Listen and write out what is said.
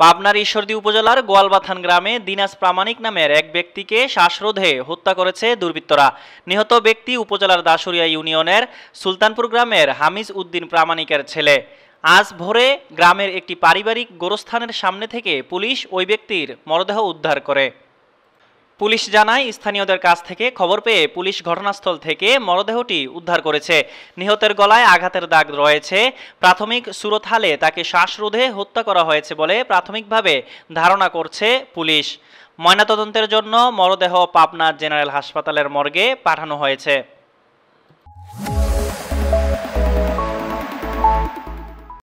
পাবনার ঈশ্বরদী উপজেলার গোয়ালবাথান গ্রামে দিনাজ প্রামাণিক নামের এক ব্যক্তিকে শ্বাসরোধে হত্যা করেছে দুর্বৃত্তরা নিহত ব্যক্তি উপজেলার দাসুরিয়া ইউনিয়নের সুলতানপুর গ্রামের হামিজ উদ্দিন প্রামাণিকের ছেলে আজ ভোরে গ্রামের একটি পারিবারিক গোরস্থানের সামনে থেকে পুলিশ ওই ব্যক্তির মরদেহ উদ্ধার করে পুলিশ জানায় স্থানীয়দের কাছ থেকে খবর পেয়ে পুলিশ ঘটনাস্থল থেকে মরদেহটি উদ্ধার করেছে নিহতের গলায় আঘাতের দাগ রয়েছে প্রাথমিক সুরতহালে তাকে শ্বাসরোধে হত্যা করা হয়েছে বলে প্রাথমিকভাবে ধারণা করছে পুলিশ ময়নাতদন্তের জন্য মরদেহ পাবনা জেনারেল হাসপাতালের মর্গে পাঠানো হয়েছে